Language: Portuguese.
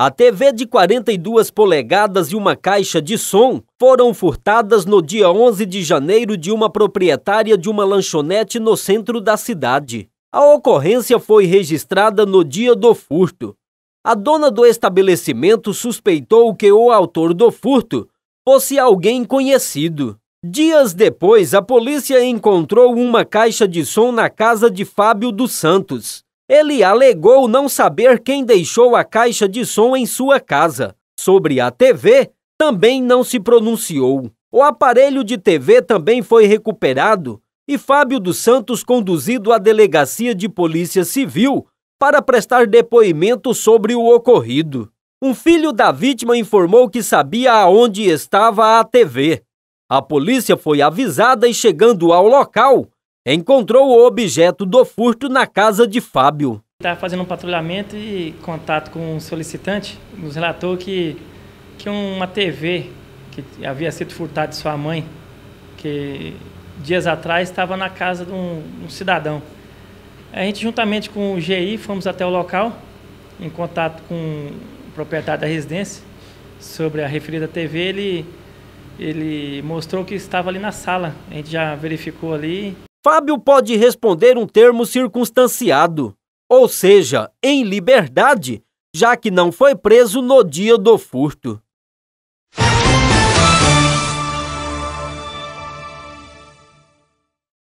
A TV de 42 polegadas e uma caixa de som foram furtadas no dia 11 de janeiro de uma proprietária de uma lanchonete no centro da cidade. A ocorrência foi registrada no dia do furto. A dona do estabelecimento suspeitou que o autor do furto fosse alguém conhecido. Dias depois, a polícia encontrou uma caixa de som na casa de Fábio dos Santos, ele alegou não saber quem deixou a caixa de som em sua casa. Sobre a TV, também não se pronunciou. O aparelho de TV também foi recuperado e Fábio dos Santos conduzido à delegacia de polícia civil para prestar depoimento sobre o ocorrido. Um filho da vítima informou que sabia aonde estava a TV. A polícia foi avisada e, chegando ao local, encontrou o objeto do furto na casa de Fábio. Estava tá fazendo um patrulhamento e contato com um solicitante, nos relatou que, que uma TV que havia sido furtada de sua mãe, que dias atrás estava na casa de um, um cidadão. A gente, juntamente com o GI, fomos até o local, em contato com o proprietário da residência, sobre a referida TV. Ele, ele mostrou que estava ali na sala. A gente já verificou ali Fábio pode responder um termo circunstanciado, ou seja, em liberdade, já que não foi preso no dia do furto.